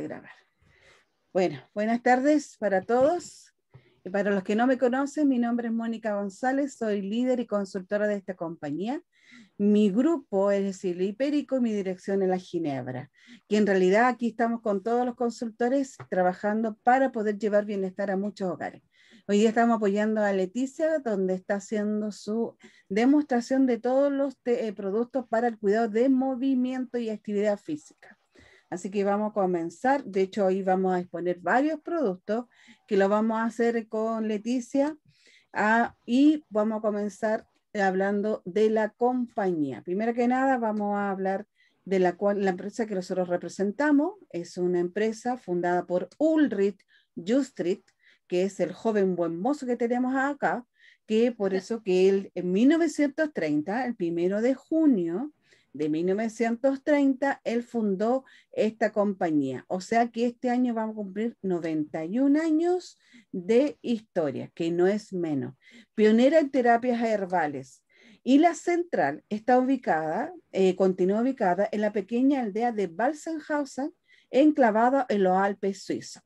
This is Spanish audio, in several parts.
grabar. Bueno, buenas tardes para todos. Y para los que no me conocen, mi nombre es Mónica González, soy líder y consultora de esta compañía. Mi grupo es el Ibérico y mi dirección es la Ginebra, que en realidad aquí estamos con todos los consultores trabajando para poder llevar bienestar a muchos hogares. Hoy día estamos apoyando a Leticia, donde está haciendo su demostración de todos los eh, productos para el cuidado de movimiento y actividad física. Así que vamos a comenzar. De hecho, hoy vamos a exponer varios productos que lo vamos a hacer con Leticia ah, y vamos a comenzar hablando de la compañía. Primero que nada, vamos a hablar de la, cual, la empresa que nosotros representamos. Es una empresa fundada por Ulrich Justrit, que es el joven buen mozo que tenemos acá, que por eso que él en 1930, el primero de junio, de 1930, él fundó esta compañía. O sea que este año vamos a cumplir 91 años de historia, que no es menos. Pionera en terapias herbales. Y la central está ubicada, eh, continúa ubicada en la pequeña aldea de Balsenhausen, enclavada en los Alpes suizos.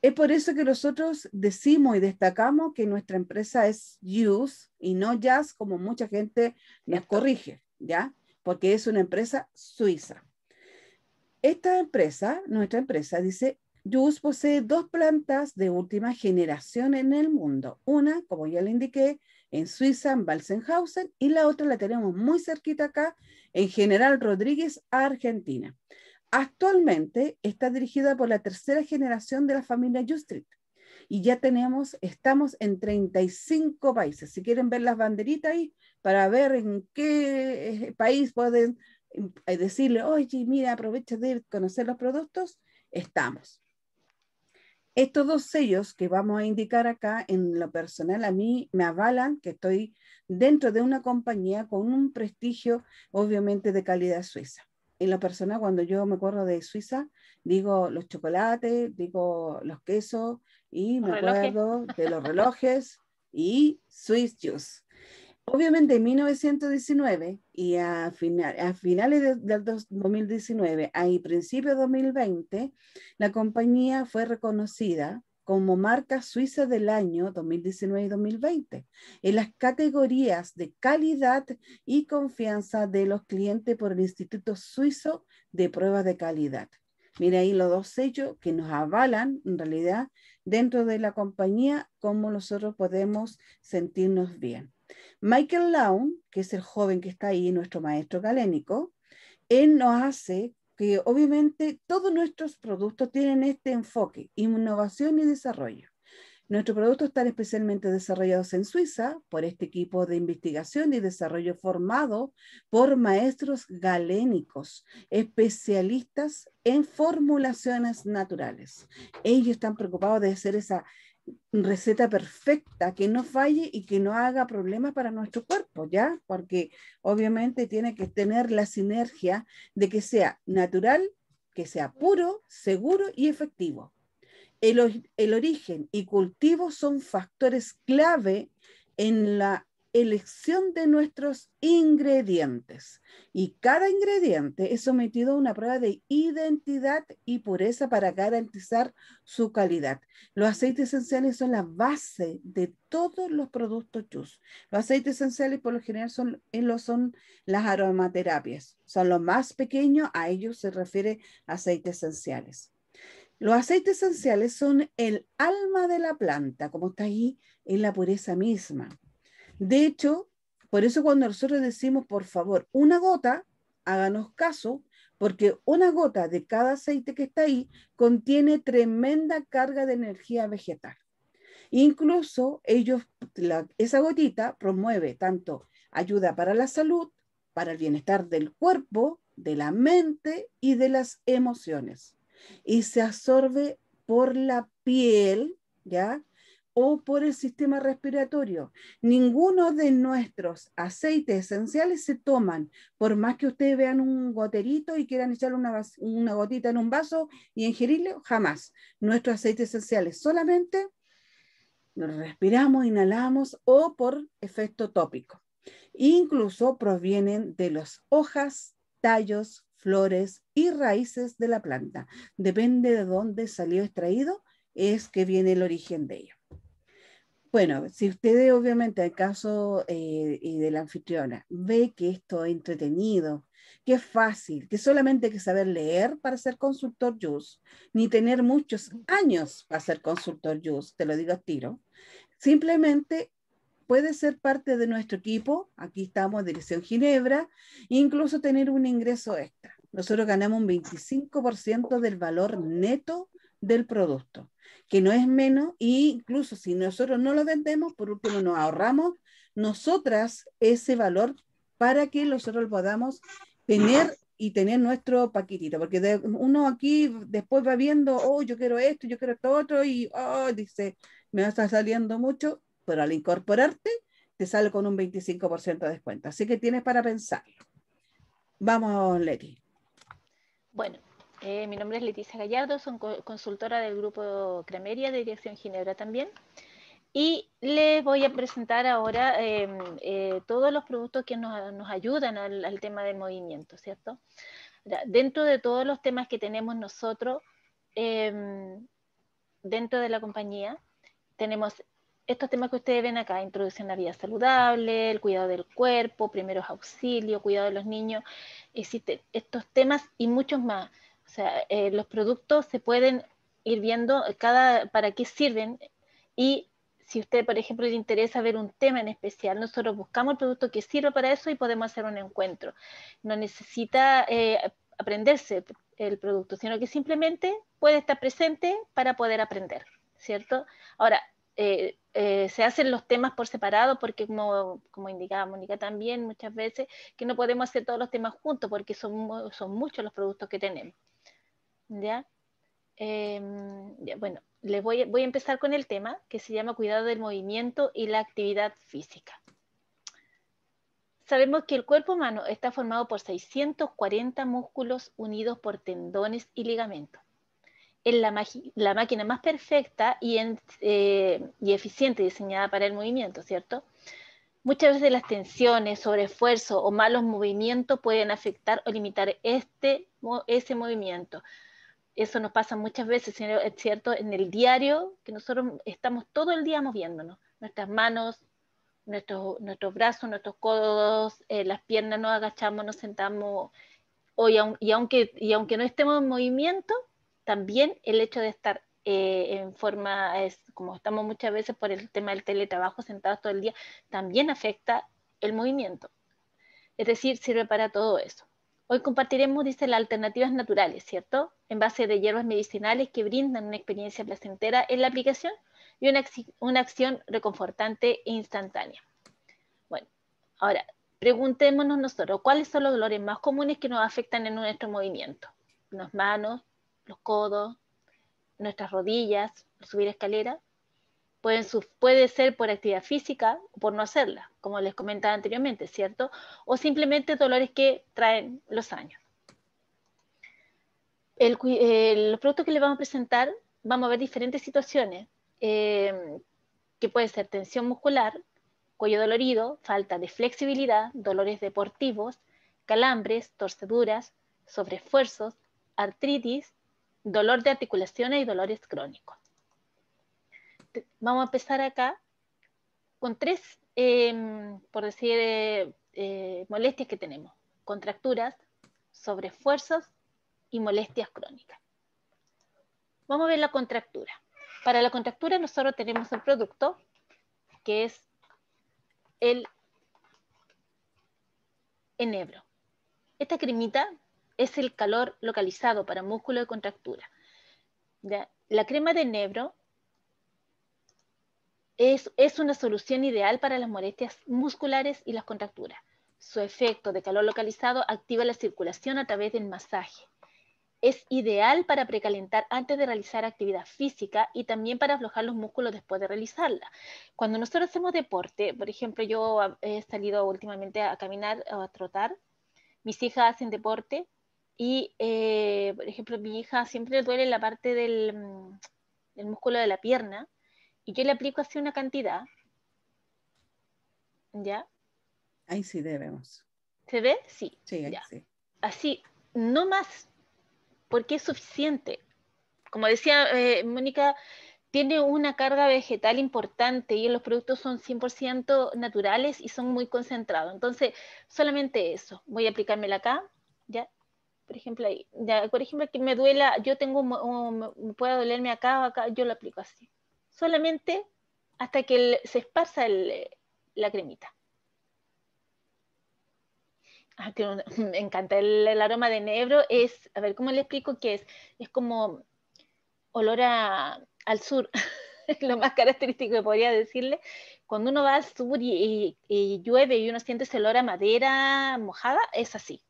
Es por eso que nosotros decimos y destacamos que nuestra empresa es Use y no Jazz, como mucha gente nos corrige, ¿ya? porque es una empresa suiza. Esta empresa, nuestra empresa, dice, JUS posee dos plantas de última generación en el mundo. Una, como ya le indiqué, en Suiza, en Balsenhausen, y la otra la tenemos muy cerquita acá, en General Rodríguez, Argentina. Actualmente está dirigida por la tercera generación de la familia Justrit. Y ya tenemos, estamos en 35 países. Si quieren ver las banderitas ahí, para ver en qué país pueden eh, decirle, oye, mira, aprovecha de conocer los productos, estamos. Estos dos sellos que vamos a indicar acá, en lo personal, a mí me avalan que estoy dentro de una compañía con un prestigio, obviamente, de calidad suiza. En lo personal, cuando yo me acuerdo de Suiza, digo los chocolates, digo los quesos y me acuerdo de los relojes y Swiss Juice. Obviamente en 1919 y a, finales del de 2019 y principios de 2020, la compañía fue reconocida como marca suiza del año 2019 y 2020 en las categorías de calidad y confianza de los clientes por el Instituto Suizo de Pruebas de Calidad. Mira ahí los dos sellos que nos avalan en realidad dentro de la compañía cómo nosotros podemos sentirnos bien. Michael Laun, que es el joven que está ahí, nuestro maestro galénico, él nos hace que obviamente todos nuestros productos tienen este enfoque, innovación y desarrollo. Nuestros productos están especialmente desarrollados en Suiza por este equipo de investigación y desarrollo formado por maestros galénicos, especialistas en formulaciones naturales. Ellos están preocupados de hacer esa, receta perfecta, que no falle y que no haga problemas para nuestro cuerpo, ¿ya? Porque obviamente tiene que tener la sinergia de que sea natural, que sea puro, seguro y efectivo. El, el origen y cultivo son factores clave en la elección de nuestros ingredientes. Y cada ingrediente es sometido a una prueba de identidad y pureza para garantizar su calidad. Los aceites esenciales son la base de todos los productos chus. Los aceites esenciales por lo general son, eh, son las aromaterapias. Son los más pequeños, a ellos se refiere aceites esenciales. Los aceites esenciales son el alma de la planta, como está ahí en la pureza misma. De hecho, por eso cuando nosotros decimos, por favor, una gota, háganos caso, porque una gota de cada aceite que está ahí contiene tremenda carga de energía vegetal. Incluso ellos, esa gotita promueve tanto ayuda para la salud, para el bienestar del cuerpo, de la mente y de las emociones. Y se absorbe por la piel, ¿ya? o por el sistema respiratorio. Ninguno de nuestros aceites esenciales se toman, por más que ustedes vean un goterito y quieran echarle una, gotita en un vaso y ingerirlo, jamás. Nuestros aceites esenciales solamente respiramos, inhalamos o por efecto tópico. Incluso provienen de las hojas, tallos, flores y raíces de la planta. Depende de dónde salió extraído, es que viene el origen de ello. Bueno, si ustedes obviamente el caso eh, de la anfitriona ve que esto es entretenido, que es fácil, que solamente hay que saber leer para ser consultor JUS, ni tener muchos años para ser consultor JUS, te lo digo a tiro, simplemente puede ser parte de nuestro equipo, aquí estamos, Dirección Ginebra, e incluso tener un ingreso extra. Nosotros ganamos un 25% del valor neto del producto, que no es menos, e incluso si nosotros no lo vendemos, por último nos ahorramos nosotras ese valor para que nosotros podamos tener y tener nuestro paquetito, porque uno aquí después va viendo, oh, yo quiero esto, yo quiero esto otro, y oh, dice, me está saliendo mucho, pero al incorporarte te sale con un 25% de descuento. Así que tienes para pensar Vamos, Leti. Bueno, eh, mi nombre es Leticia Gallardo, soy consultora del grupo Cremeria de Dirección Ginebra también. Y les voy a presentar ahora em, eh, todos los productos que nos, ayudan al, tema del movimiento, ¿cierto? Dentro de todos los temas que tenemos nosotros em, dentro de la compañía, tenemos estos temas que ustedes ven acá, introducción a la vida saludable, el cuidado del cuerpo, primeros auxilios, cuidado de los niños, existen estos temas y muchos más. O sea, eh, los productos se pueden ir viendo cada, para qué sirven y si usted, por ejemplo, le interesa ver un tema en especial, nosotros buscamos el producto que sirva para eso y podemos hacer un encuentro. No necesita eh, aprenderse el producto, sino que simplemente puede estar presente para poder aprender, ¿cierto? Ahora, eh, se hacen los temas por separado porque, como, como indicaba Mónica también muchas veces, que no podemos hacer todos los temas juntos porque son, son muchos los productos que tenemos. Em, bueno, les voy, a empezar con el tema que se llama cuidado del movimiento y la actividad física. Sabemos que el cuerpo humano está formado por 640 músculos unidos por tendones y ligamentos. Es la, máquina más perfecta eh, y, eficiente diseñada para el movimiento, ¿cierto? Muchas veces las tensiones, sobreesfuerzo o malos movimientos pueden afectar o limitar este ese movimiento, eso nos pasa muchas veces, es cierto, en el diario, que nosotros estamos todo el día moviéndonos, nuestras manos, nuestros, nuestros brazos, nuestros codos, eh, las piernas, nos agachamos, nos sentamos, y, aunque, y aunque no estemos en movimiento, también el hecho de estar eh, en forma, es, como estamos muchas veces por el tema del teletrabajo, sentados todo el día, también afecta el movimiento. Es decir, sirve para todo eso. Hoy compartiremos, dice, las alternativas naturales, ¿cierto? En base de hierbas medicinales que brindan una experiencia placentera en la aplicación y una, una acción reconfortante e instantánea. Bueno, ahora, preguntémonos nosotros, ¿cuáles son los dolores más comunes que nos afectan en nuestro movimiento? Las manos, los codos, nuestras rodillas, subir escaleras? Pueden, puede ser por actividad física o por no hacerla, como les comentaba anteriormente, ¿cierto? O simplemente dolores que traen los años. El, producto los productos que les vamos a presentar, vamos a ver diferentes situaciones, eh, que pueden ser tensión muscular, cuello dolorido, falta de flexibilidad, dolores deportivos, calambres, torceduras, sobreesfuerzos, artritis, dolor de articulaciones y dolores crónicos vamos a empezar acá con tres, em, por decir, eh, molestias que tenemos. Contracturas, sobreesfuerzos y molestias crónicas. Vamos a ver la contractura. Para la contractura nosotros tenemos el producto, que es el enebro. Esta cremita es el calor localizado para músculo de contractura. La crema de enebro es, una solución ideal para las molestias musculares y las contracturas. Su efecto de calor localizado activa la circulación a través del masaje. Es ideal para precalentar antes de realizar actividad física y también para aflojar los músculos después de realizarla. Cuando nosotros hacemos deporte, por ejemplo, yo he salido últimamente a caminar o a trotar, mis hijas hacen deporte y, eh, por ejemplo, mi hija siempre le duele la parte del mm, músculo de la pierna y yo le aplico así una cantidad, ¿ya? Ahí sí debemos. ¿Se ve? Sí. Así, no más, porque es suficiente. Como decía eh, Mónica, tiene una carga vegetal importante y los productos son 100% naturales y son muy concentrados. Entonces, solamente eso. Voy a aplicármela acá, ¿ya? Por ejemplo, ahí. Ya, por ejemplo, que me duela, yo tengo, pueda dolerme acá o acá, yo lo aplico así solamente hasta que se esparza eh, la cremita. Ah, me encanta el, aroma de enebro. Es, a ver, ¿cómo le explico que es? Es como olor al sur, lo más característico que podría decirle. Cuando uno va al sur y, y, llueve y uno siente ese olor a madera mojada, es así.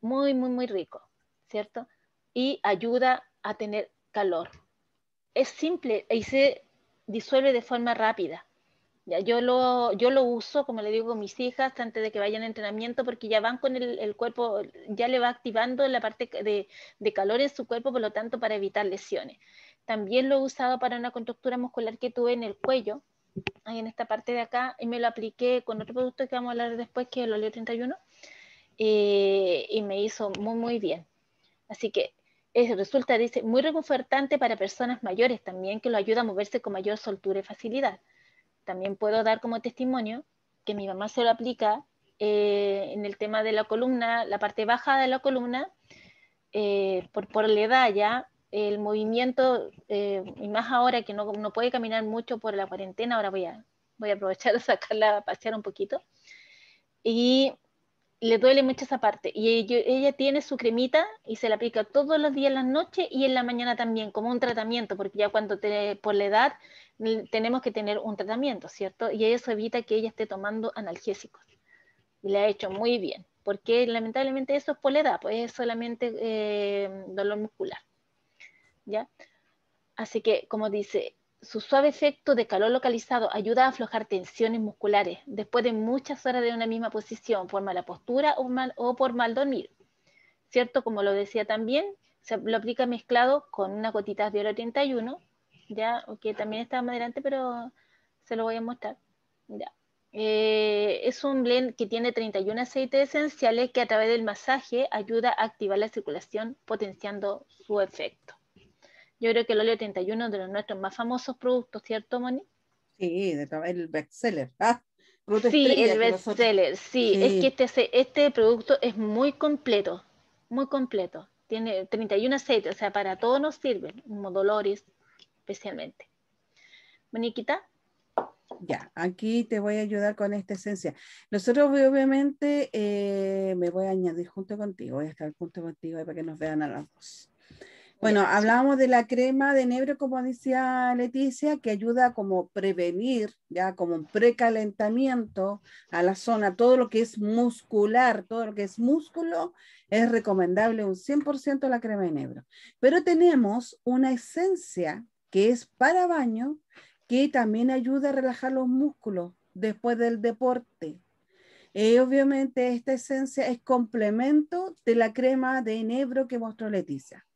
Muy, muy, muy rico, ¿cierto? Y ayuda a tener calor es simple y se disuelve de forma rápida. Ya, yo, lo, yo lo uso, como le digo, a mis hijas antes de que vayan a entrenamiento, porque ya van con el, cuerpo, ya le va activando la parte de, calor en su cuerpo, por lo tanto, para evitar lesiones. También lo he usado para una contractura muscular que tuve en el cuello, ahí en esta parte de acá, y me lo apliqué con otro producto que vamos a hablar después, que es el Oleo 31, eh, y me hizo muy, muy bien. Así que resulta, dice, muy reconfortante para personas mayores también, que lo ayuda a moverse con mayor soltura y facilidad. También puedo dar como testimonio que mi mamá se lo aplica eh, en el tema de la columna, la parte baja de la columna, eh, por, por la edad ya, el movimiento, eh, y más ahora que no, no, puede caminar mucho por la cuarentena, ahora voy a, voy a aprovechar a sacarla a pasear un poquito. Y le duele mucho esa parte. Y ella, tiene su cremita y se la aplica todos los días en la noche y en la mañana también, como un tratamiento, porque ya cuando te, por la edad tenemos que tener un tratamiento, ¿cierto? Y eso evita que ella esté tomando analgésicos. Y le ha hecho muy bien, porque lamentablemente eso es por la edad, pues es solamente eh, dolor muscular. ¿Ya? Así que, como dice, su suave efecto de calor localizado ayuda a aflojar tensiones musculares después de muchas horas de una misma posición por mala postura o, por mal dormir. ¿Cierto? Como lo decía también, se lo aplica mezclado con unas gotitas de oro 31, ya, que también está más adelante, pero se lo voy a mostrar. Eh, es un blend que tiene 31 aceites esenciales que a través del masaje ayuda a activar la circulación potenciando su efecto. Yo creo que el óleo 31 es uno de los nuestros más famosos productos, ¿cierto, Moni? Sí, el bestseller. Ah, sí, el bestseller, sí. Es que este, este, producto es muy completo, muy completo. Tiene 31 aceites, o sea, para todos nos sirve, como dolores especialmente. Moniquita. Ya, aquí te voy a ayudar con esta esencia. Nosotros obviamente eh, me voy a añadir junto contigo, voy a estar junto contigo para que nos vean a las dos. Bueno, hablábamos de la crema de enebro, como decía Leticia, que ayuda como prevenir, ya como un precalentamiento a la zona, todo lo que es muscular, todo lo que es músculo, es recomendable un 100% la crema de enebro. Pero tenemos una esencia que es para baño, que también ayuda a relajar los músculos después del deporte. y eh, obviamente esta esencia es complemento de la crema de enebro que mostró Leticia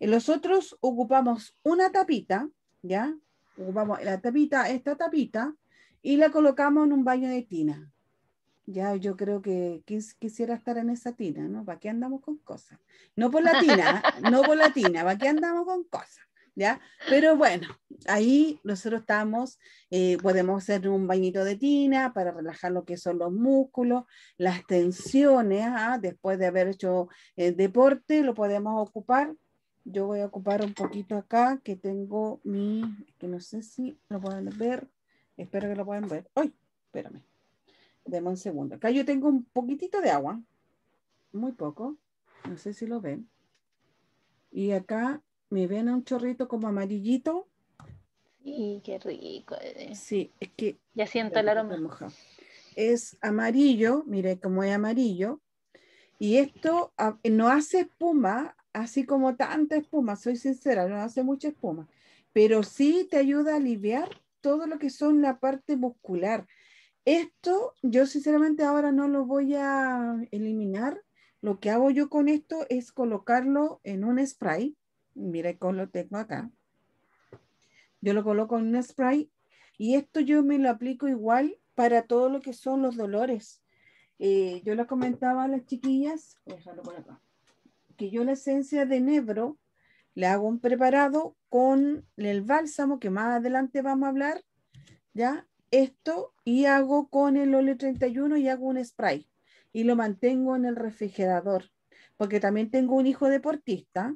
nosotros los otros ocupamos una tapita, ¿ya? Ocupamos la tapita, esta tapita, y la colocamos en un baño de tina. Ya yo creo que quisiera estar en esa tina, ¿no? ¿Para qué andamos con cosas? No por la tina, no por la tina, ¿para qué andamos con cosas? ¿Ya? Pero bueno, ahí nosotros estamos, eh, podemos hacer un bañito de tina para relajar lo que son los músculos, las tensiones, ¿ah? después de haber hecho el eh, deporte, lo podemos ocupar yo voy a ocupar un poquito acá que tengo mi, que no sé si lo pueden ver. Espero que lo puedan ver. ¡Ay! Espérame. Deme un segundo. Acá yo tengo un poquitito de agua. Muy poco. No sé si lo ven. Y acá me ven un chorrito como amarillito. Sí, qué rico. Sí, es que... Ya siento el aroma. Es amarillo, mire cómo es amarillo. Y esto ah, no hace espuma, así como tanta espuma, soy sincera, no hace mucha espuma, pero sí te ayuda a aliviar todo lo que son la parte muscular. Esto yo sinceramente ahora no lo voy a eliminar. Lo que hago yo con esto es colocarlo en un spray. Mira con lo tengo acá. Yo lo coloco en un spray y esto yo me lo aplico igual para todo lo que son los dolores. Eh, yo lo comentaba a las chiquillas, dejarlo por acá que yo la esencia de nebro le hago un preparado con el bálsamo, que más adelante vamos a hablar, ¿ya? Esto y hago con el óleo 31 y hago un spray y lo mantengo en el refrigerador, porque también tengo un hijo deportista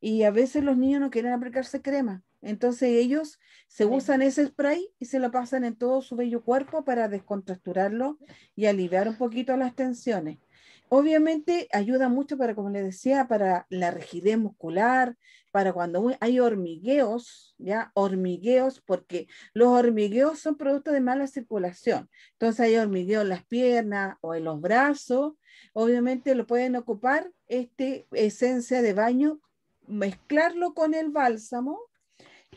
y a veces los niños no quieren aplicarse crema. Entonces ellos se usan ese spray y se lo pasan en todo su bello cuerpo para descontracturarlo y aliviar un poquito las tensiones. Obviamente ayuda mucho para, como les decía, para la rigidez muscular, para cuando hay hormigueos, ¿ya? Hormigueos, porque los hormigueos son producto de mala circulación. Entonces hay hormigueos en las piernas o en los brazos. Obviamente lo pueden ocupar este esencia de baño, mezclarlo con el bálsamo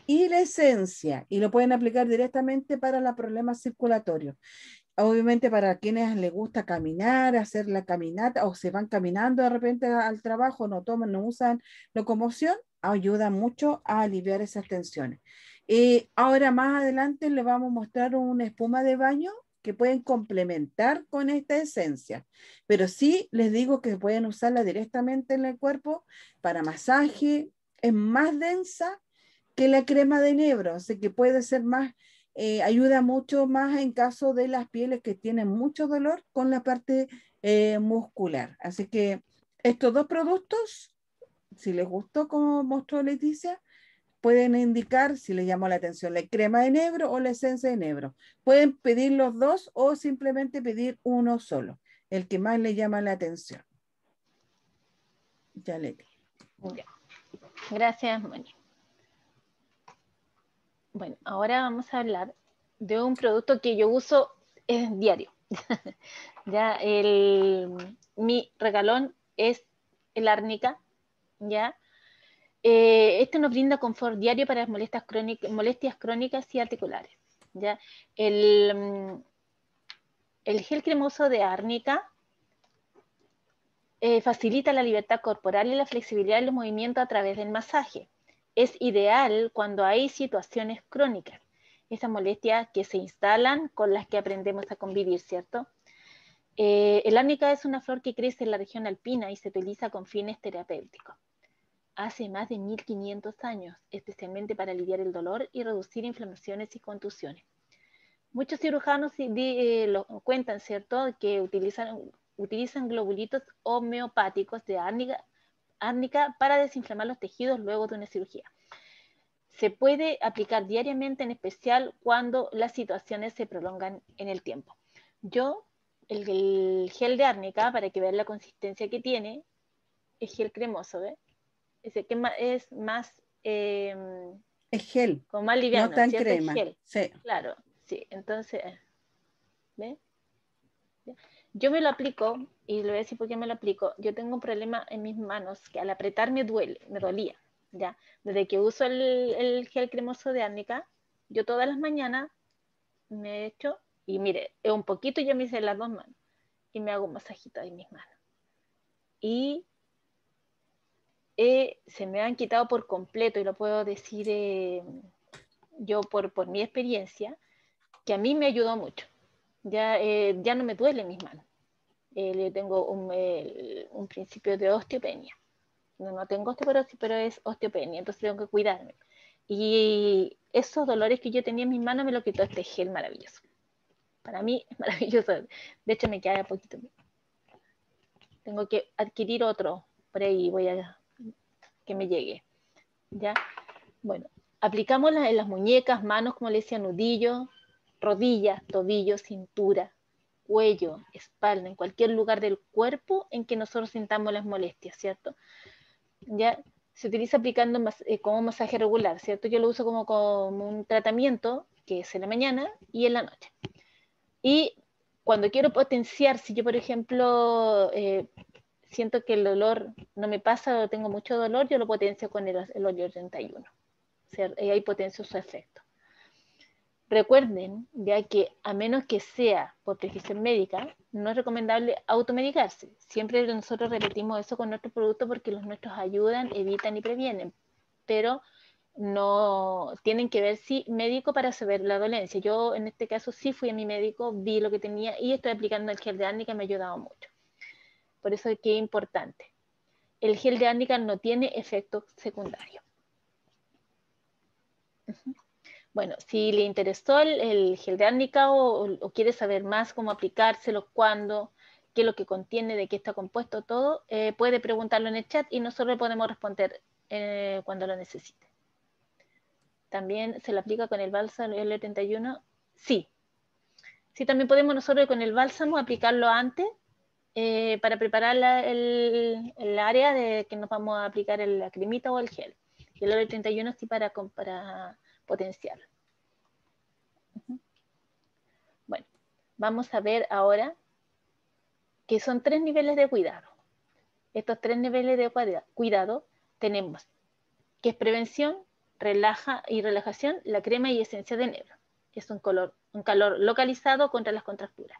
y la esencia, y lo pueden aplicar directamente para los problemas circulatorios obviamente para quienes les gusta caminar, hacer la caminata o se van caminando de repente al trabajo, no toman, no usan locomoción, ayuda mucho a aliviar esas tensiones. y eh, ahora más adelante les vamos a mostrar una espuma de baño que pueden complementar con esta esencia, pero sí les digo que pueden usarla directamente en el cuerpo para masaje, es más densa que la crema de enebro, así que puede ser más eh, ayuda mucho más en caso de las pieles que tienen mucho dolor con la parte eh, muscular. Así que estos dos productos, si les gustó como mostró Leticia, pueden indicar si les llamó la atención la crema de nebro o la esencia de nebro. Pueden pedir los dos o simplemente pedir uno solo, el que más les llama la atención. Ya, Leti. Ya. Gracias, Mónica. Bueno, ahora vamos a hablar de un producto que yo uso diario. ya, el, mi regalón es el árnica, ¿ya? Eh, este nos brinda confort diario para molestias crónicas, molestias crónicas y articulares. ¿ya? El, mm, gel cremoso de árnica eh, facilita la libertad corporal y la flexibilidad de los movimientos a través del masaje es ideal cuando hay situaciones crónicas, esas molestias que se instalan con las que aprendemos a convivir, ¿cierto? Eh, el árnica es una flor que crece en la región alpina y se utiliza con fines terapéuticos. Hace más de 1500 años, especialmente para aliviar el dolor y reducir inflamaciones y contusiones. Muchos cirujanos eh, lo cuentan, ¿cierto?, que utilizan, utilizan globulitos homeopáticos de árnica árnica para desinflamar los tejidos luego de una cirugía. Se puede aplicar diariamente, en especial cuando las situaciones se prolongan en el tiempo. Yo, el, gel de árnica, para que vean la consistencia que tiene, es gel cremoso, ¿ves? Es que es más... Em, es gel. con más liviano. No tan crema. Sí. Claro, sí. Entonces, ¿ves? Yo me lo aplico, y le voy a decir por qué me lo aplico. Yo tengo un problema en mis manos que al apretar me duele, me dolía. ¿ya? Desde que uso el, gel cremoso de Árnica, yo todas las mañanas me echo, y mire, eh, un poquito yo me hice las dos manos, y me hago un masajito en mis manos. Y eh, se me han quitado por completo, y lo puedo decir eh, yo por, por mi experiencia, que a mí me ayudó mucho ya, eh, ya no me duelen mis manos. Eh, tengo eh, un, principio de osteopenia. No, tengo osteoporosis, pero es osteopenia, entonces tengo que cuidarme. Y esos dolores que yo tenía en mis manos me lo quitó este gel maravilloso. Para mí es maravilloso. De hecho, me queda poquito. Tengo que adquirir otro. Por ahí voy a que me llegue. ¿Ya? Bueno, aplicamos en las muñecas, manos, como le decía, nudillo, Rodilla, tobillo, cintura, cuello, espalda, en cualquier lugar del cuerpo en que nosotros sintamos las molestias, ¿cierto? Ya se utiliza aplicando eh, como masaje regular, ¿cierto? Yo lo uso como, como un tratamiento que es en la mañana y en la noche. Y cuando quiero potenciar, si yo, por ejemplo, eh, siento que el dolor no me pasa o tengo mucho dolor, yo lo potencio con el, el 81. 81 O sea, ahí potencio su efecto. Recuerden, ya que a menos que sea por prescripción médica, no es recomendable automedicarse. Siempre nosotros repetimos eso con nuestros productos porque los nuestros ayudan, evitan y previenen, pero no tienen que ver si médico para saber la dolencia. Yo en este caso sí fui a mi médico, vi lo que tenía y estoy aplicando el gel de árnica, me ha ayudado mucho. Por eso es que es importante. El gel de árnica no tiene efecto secundario. Bueno, si le interesó el, gel de árnica o, quiere saber más cómo aplicárselo, cuándo, qué es lo que contiene, de qué está compuesto todo, eh, puede preguntarlo en el chat y nosotros le podemos responder eh, cuando lo necesite. También se lo aplica con el bálsamo L31. E sí. Sí, también podemos nosotros con el bálsamo aplicarlo antes eh, para preparar el, área de que nos vamos a aplicar el, la cremita o el gel. el L31 e sí para, para potencial. Bueno, vamos a ver ahora que son tres niveles de cuidado. Estos tres niveles de cuidado tenemos que es prevención, relaja y relajación, la crema y esencia de que Es un, color, un calor localizado contra las contracturas.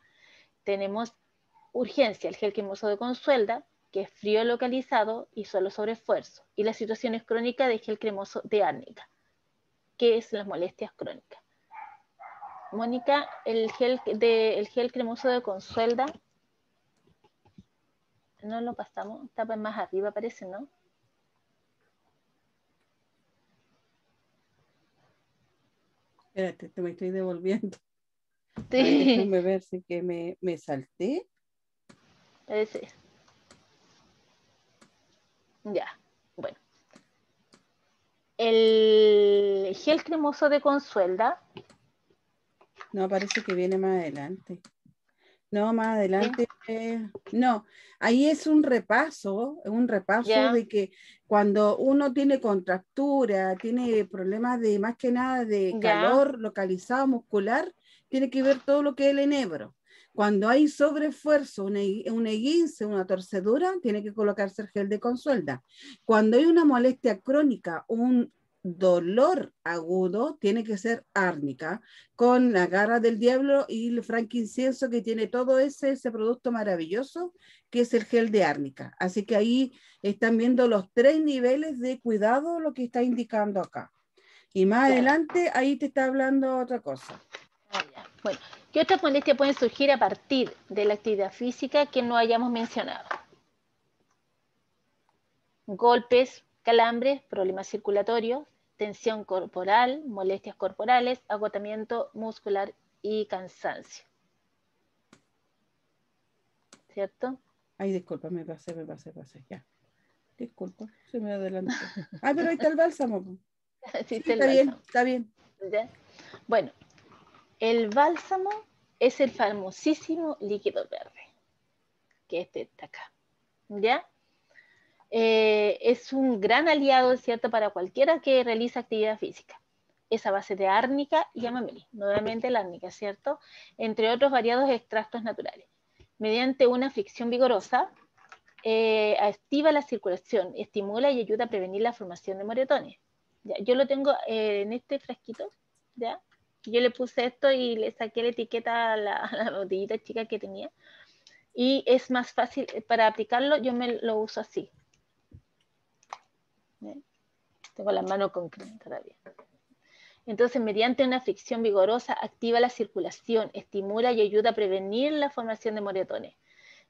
Tenemos urgencia, el gel cremoso de consuelda, que es frío localizado y suelo sobre esfuerzo, y las situaciones crónicas de gel cremoso de árnica qué es las molestias crónicas. Mónica, el gel, de, gel cremoso de Consuelda, no lo pasamos, está más arriba parece, ¿no? Espérate, te me estoy devolviendo. Sí. déjame ver si que me, me salté. Ya el gel cremoso de Consuelda. No, parece que viene más adelante. No, más adelante. Eh, no, ahí es un repaso, un repaso de que cuando uno tiene contractura, tiene problemas de más que nada de calor localizado muscular, tiene que ver todo lo que es el enebro. Cuando hay sobreesfuerzo, un esguince, una torcedura, tiene que colocarse el gel de consuelda. Cuando hay una molestia crónica, un dolor agudo, tiene que ser árnica, con la garra del diablo y el franquincienso que tiene todo ese, ese producto maravilloso que es el gel de árnica. Así que ahí están viendo los tres niveles de cuidado, lo que está indicando acá. Y más adelante ahí te está hablando otra cosa. Ah, bueno, ¿Qué otras molestias pueden surgir a partir de la actividad física que no hayamos mencionado? Golpes, calambres, problemas circulatorios, tensión corporal, molestias corporales, agotamiento muscular y cansancio. ¿Cierto? Ay, disculpa, me pasé, me pasé, pasé, ya. Disculpa, se me adelantó. Ah, pero ahí está el bálsamo. está, bien, está bien. Bueno, el bálsamo es el famosísimo líquido verde, que este está acá. ¿Ya? Eh, es un gran aliado, cierto, para cualquiera que realiza actividad física. Es a base de árnica y amameli, nuevamente la árnica, ¿cierto? Entre otros variados extractos naturales. Mediante una fricción vigorosa, eh, activa la circulación, estimula y ayuda a prevenir la formación de moretones. Yo lo tengo eh, en este frasquito, ¿ya? yo le puse esto y le saqué la etiqueta a la, botellita chica que tenía. Y es más fácil eh, para aplicarlo, yo me lo uso así. ¿Eh? Tengo la mano con crema todavía. Entonces, mediante una fricción vigorosa, activa la circulación, estimula y ayuda a prevenir la formación de moretones.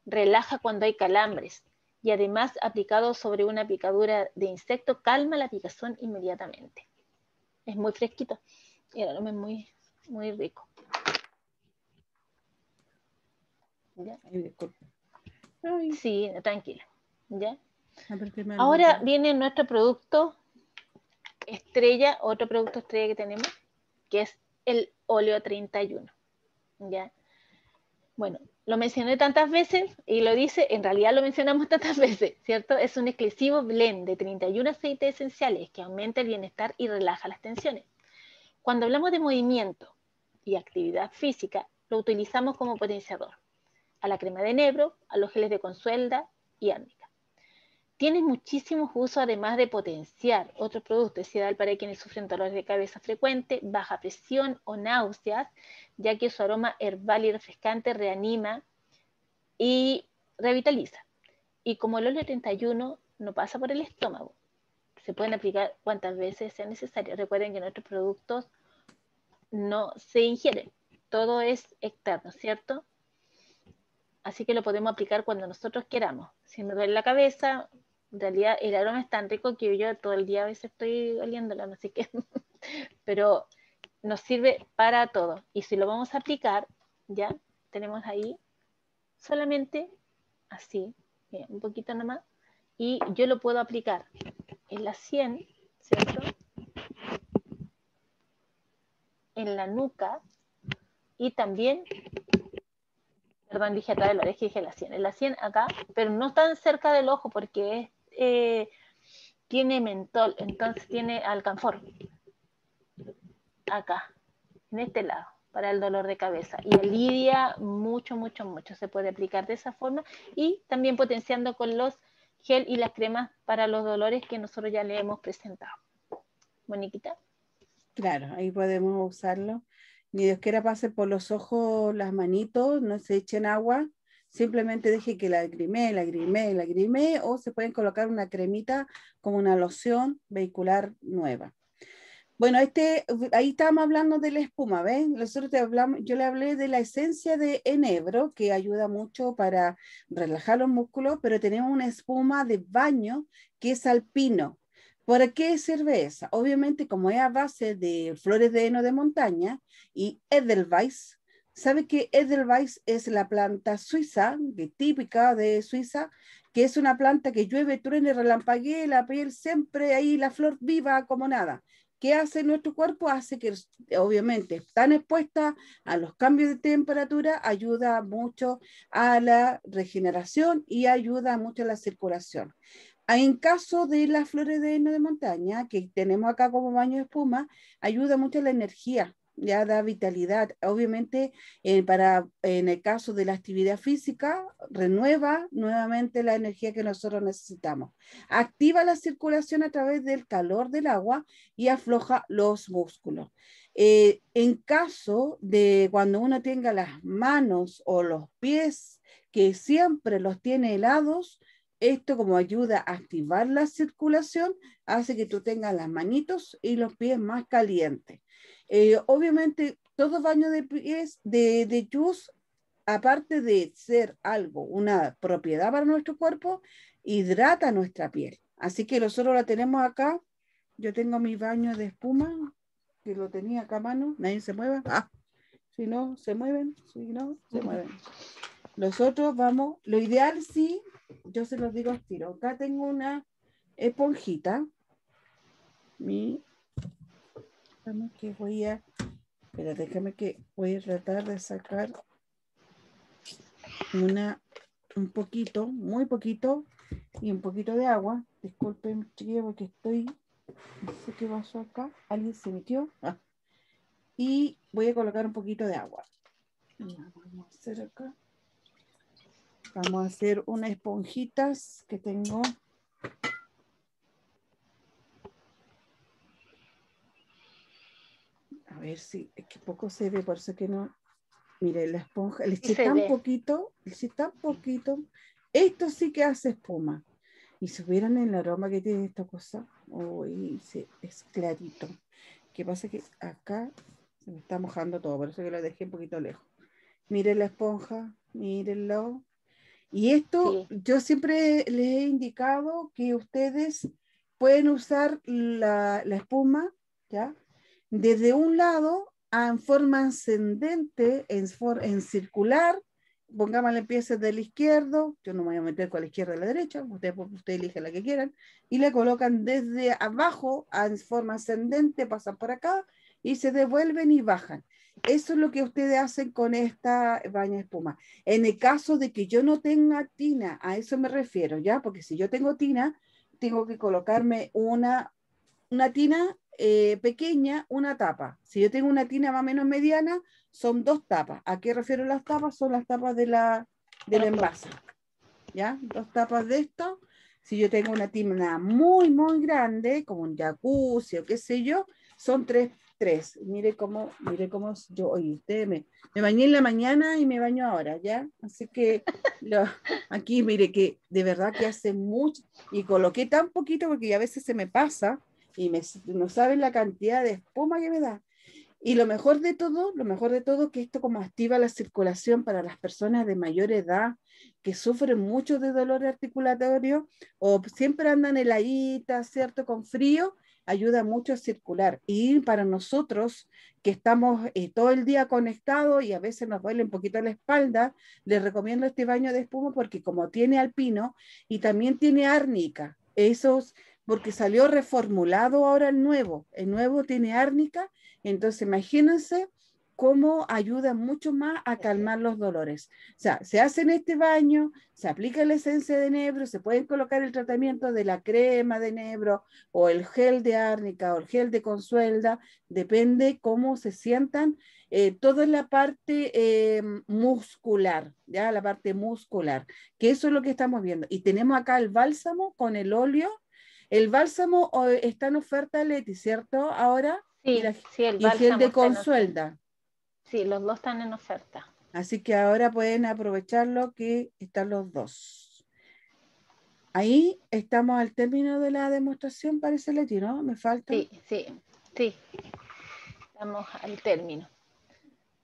Relaja cuando hay calambres y además, aplicado sobre una picadura de insecto, calma la picazón inmediatamente. Es muy fresquito. Y era muy, muy rico. Sí, tranquila. Ahora viene nuestro producto estrella, otro producto estrella que tenemos, que es el óleo 31. Bueno, lo mencioné tantas veces y lo dice, en realidad lo mencionamos tantas veces, ¿cierto? Es un exclusivo blend de 31 aceites esenciales que aumenta el bienestar y relaja las tensiones. Cuando hablamos de movimiento y actividad física, lo utilizamos como potenciador a la crema de enebro, a los geles de consuelda y árnica. Tiene muchísimos usos además de potenciar otros productos, es ideal para quienes sufren dolores de cabeza frecuente, baja presión o náuseas, ya que su aroma herbal y refrescante reanima y revitaliza. Y como el óleo 31 no pasa por el estómago, se pueden aplicar cuantas veces sea necesario. Recuerden que nuestros productos no se ingiere, todo es externo, ¿cierto? Así que lo podemos aplicar cuando nosotros queramos. Si me duele la cabeza, en realidad el aroma es tan rico que yo todo el día a veces estoy oliéndolo, así que, pero nos sirve para todo. Y si lo vamos a aplicar, ya tenemos ahí solamente así, un poquito nomás, y yo lo puedo aplicar en la 100, ¿cierto? en la nuca y también, perdón, dije atrás de la oreja y dije la sien, en la sien acá, pero no tan cerca del ojo porque eh, tiene mentol, entonces tiene alcanfor. Acá, en este lado para el dolor de cabeza y alivia mucho, mucho, mucho. Se puede aplicar de esa forma y también potenciando con los gel y las cremas para los dolores que nosotros ya le hemos presentado. Moniquita claro, ahí podemos usarlo. Ni Dios quiera pase por los ojos las manitos, no se echen agua, simplemente deje que la lagrime, la lagrime, o se pueden colocar una cremita como una loción vehicular nueva. Bueno, este, ahí estamos hablando de la espuma, ¿ven? yo le hablé de la esencia de enebro, que ayuda mucho para relajar los músculos, pero tenemos una espuma de baño que es alpino, ¿Para qué sirve esa? Obviamente, como es a base de flores de heno de montaña y Edelweiss, ¿sabe que Edelweiss es la planta suiza, típica de Suiza, que es una planta que llueve, truene, relampaguee, la piel siempre ahí, la flor viva como nada. ¿Qué hace nuestro cuerpo? Hace que, obviamente, están expuesta a los cambios de temperatura, ayuda mucho a la regeneración y ayuda mucho a la circulación. Ah, en caso de las flores de heno de montaña, que tenemos acá como baño de espuma, ayuda mucho la energía, ya da vitalidad. Obviamente, eh, para, en el caso de la actividad física, renueva nuevamente la energía que nosotros necesitamos. Activa la circulación a través del calor del agua y afloja los músculos. Eh, en caso de cuando uno tenga las manos o los pies que siempre los tiene helados, esto como ayuda a activar la circulación, hace que tú tengas las manitos y los pies más calientes. Eh, obviamente, todo baño de pies, de, de juice, aparte de ser algo, una propiedad para nuestro cuerpo, hidrata nuestra piel. Así que nosotros la tenemos acá. Yo tengo mi baño de espuma, que lo tenía acá a mano. Nadie se mueva. Ah, si no, se mueven. Si no, se mueven. Nosotros vamos, lo ideal sí yo se los digo tiro. Acá tengo una esponjita. Mi. Déjame que voy a. Espera, déjame que voy a tratar de sacar una, un poquito, muy poquito, y un poquito de agua. Disculpen, chiquillos, porque estoy. No sé qué pasó acá. ¿Alguien se metió? Ah. Y voy a colocar un poquito de agua. Vamos a hacer acá. Vamos a hacer unas esponjitas que tengo. A ver si, es que poco se ve, por eso que no. Mire, la esponja, le eché tan poquito, le eché tan poquito. Esto sí que hace espuma. Y si hubieran el aroma que tiene esta cosa, uy, sí, es clarito. ¿Qué pasa? Que acá se me está mojando todo, por eso que lo dejé un poquito lejos. Mire la esponja, mírenlo. Y esto yo siempre les he indicado que ustedes pueden usar la, espuma, ¿ya? Desde un lado en forma ascendente, en, en circular, pongámosle piezas del izquierdo, yo no me voy a meter con la izquierda o la derecha, ustedes usted eligen la que quieran, y la colocan desde abajo en forma ascendente, pasan por acá y se devuelven y bajan. Eso es lo que ustedes hacen con esta baña espuma. En el caso de que yo no tenga tina, a eso me refiero, ¿ya? Porque si yo tengo tina, tengo que colocarme una, una tina eh, pequeña, una tapa. Si yo tengo una tina más o menos mediana, son dos tapas. ¿A qué refiero las tapas? Son las tapas de la, la ¿Ya? Dos tapas de esto. Si yo tengo una tina muy, muy grande, como un jacuzzi o qué sé yo, son tres Mire cómo, mire cómo yo, hoy usted me, me bañé en la mañana y me baño ahora, ¿ya? Así que aquí, mire que de verdad que hace mucho y coloqué tan poquito porque a veces se me pasa y no saben la cantidad de espuma que me da. Y lo mejor de todo, lo mejor de todo, que esto como activa la circulación para las personas de mayor edad que sufren mucho de dolor articulatorio o siempre andan heladitas, ¿cierto? Con frío, ayuda mucho a circular. Y para nosotros, que estamos eh, todo el día conectados y a veces nos duele un poquito la espalda, les recomiendo este baño de espuma porque como tiene alpino y también tiene árnica, esos, porque salió reformulado ahora el nuevo, el nuevo tiene árnica, entonces imagínense cómo ayuda mucho más a calmar los dolores. O sea, se hace en este baño, se aplica la esencia de enebro, se pueden colocar el tratamiento de la crema de enebro o el gel de árnica o el gel de consuelda, depende cómo se sientan. Eh, todo es la parte eh, muscular, ya la parte muscular, que eso es lo que estamos viendo. Y tenemos acá el bálsamo con el óleo. El bálsamo eh, está en oferta, Leti, ¿cierto? Ahora. Sí, el y gel de consuelda. Sí, los dos están en oferta. Así que ahora pueden aprovecharlo que están los dos. Ahí estamos al término de la demostración, parece Leti, ¿no? ¿Me falta? Sí, sí, sí. Estamos al término.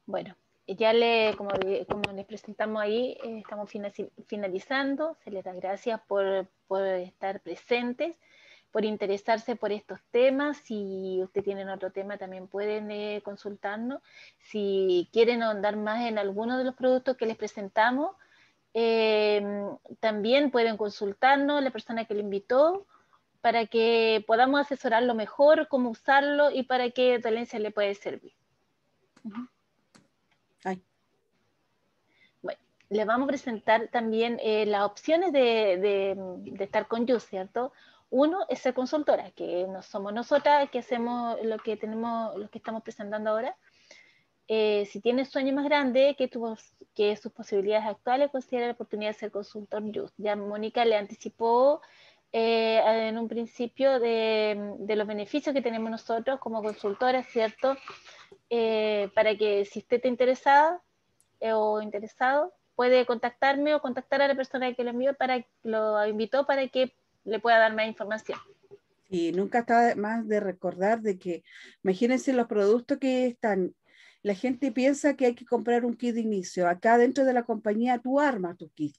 Bueno, ya le, como, les presentamos ahí, eh, estamos finalizando. Se les da gracias por, por estar presentes por interesarse por estos temas. Si usted tienen otro tema, también pueden eh, consultarnos. Si quieren ahondar más en alguno de los productos que les presentamos, eh, también pueden consultarnos la persona que le invitó para que podamos asesorarlo mejor, cómo usarlo y para qué dolencia le puede servir. Bueno, les vamos a presentar también eh, las opciones de, de, estar con yo, ¿cierto? Uno es ser consultora, que no somos nosotras que hacemos lo que tenemos, lo que estamos presentando ahora. Eh, si tienes sueños más grandes que, tu, que sus posibilidades actuales, considera la oportunidad de ser consultor Ya Mónica le anticipó eh, en un principio de, de, los beneficios que tenemos nosotros como consultoras, ¿cierto? Eh, para que si usted está interesada o interesado, puede contactarme o contactar a la persona que lo envió para lo invitó para que le pueda dar más información. Y nunca está más de recordar de que, imagínense los productos que están, la gente piensa que hay que comprar un kit de inicio. Acá dentro de la compañía tú armas tu kit.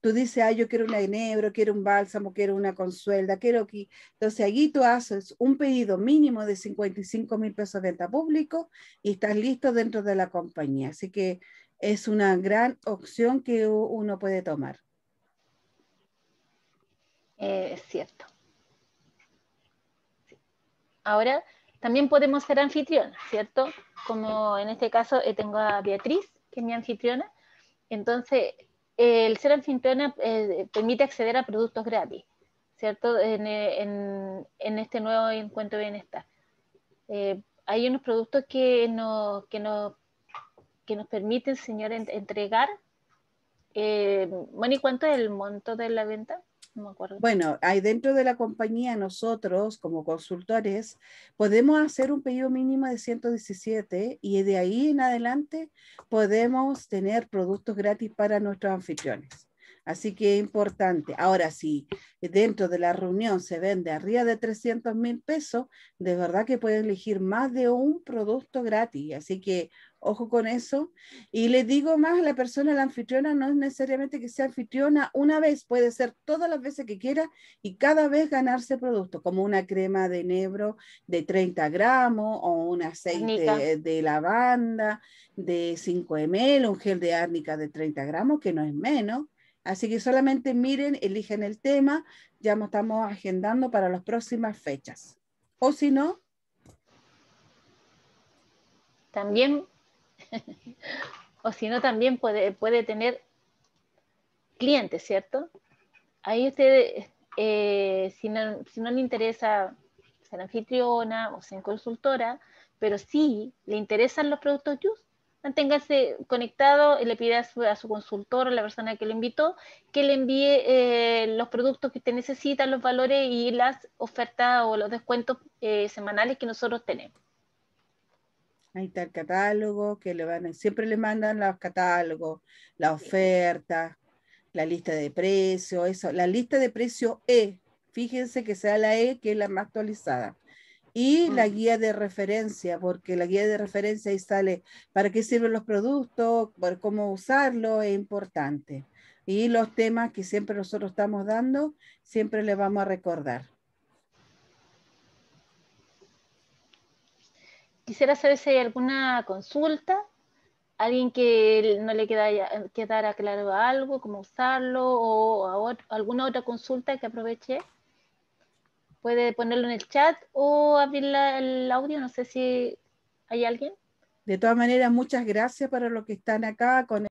Tú dices, ah, yo quiero una enebro, quiero un bálsamo, quiero una consuelda, quiero aquí. Entonces allí tú haces un pedido mínimo de 55 mil pesos de venta público y estás listo dentro de la compañía. Así que es una gran opción que uno puede tomar. Eh, es cierto. Ahora también podemos ser anfitriona, ¿cierto? Como en este caso eh, tengo a Beatriz, que es mi anfitriona. Entonces, el ser anfitriona eh, permite acceder a productos gratis, ¿cierto? En, este nuevo encuentro de bienestar. hay unos productos que nos, que que nos permiten, señor, entregar. ¿y ¿cuánto es el monto de la venta? Bueno, ahí dentro de la compañía nosotros como consultores podemos hacer un pedido mínimo de 117 y de ahí en adelante podemos tener productos gratis para nuestros anfitriones. Así que es importante. Ahora, si dentro de la reunión se vende arriba de 300 mil pesos, de verdad que puede elegir más de un producto gratis. Así que ojo con eso. Y le digo más a la persona, la anfitriona, no es necesariamente que sea anfitriona una vez, puede ser todas las veces que quiera y cada vez ganarse productos, como una crema de enebro de 30 gramos o un aceite de, de lavanda de 5 ml, un gel de árnica de 30 gramos, que no es menos Así que solamente miren, eligen el tema, ya estamos agendando para las próximas fechas. O si no. También, o si no, también puede, puede tener clientes, ¿cierto? Ahí usted, eh, si, no, si le interesa ser anfitriona o ser consultora, pero sí le interesan los productos justos manténgase conectado y le pide a su, consultor a la persona que le invitó que le envíe eh, los productos que usted necesita, los valores y las ofertas o los descuentos eh, semanales que nosotros tenemos. Ahí está el catálogo, que le van siempre le mandan los catálogos, la oferta, la lista de precios, eso. La lista de precios E, fíjense que sea la E que es la más actualizada y la guía de referencia, porque la guía de referencia ahí sale para qué sirven los productos, cómo usarlo, es importante. Y los temas que siempre nosotros estamos dando, siempre les vamos a recordar. Quisiera saber si hay alguna consulta, alguien que no le queda aclarado eh, algo, cómo usarlo, o alguna otra consulta que aproveche puede ponerlo en el chat o abrir el audio, no sé si hay alguien. De todas maneras, muchas gracias para los que están acá con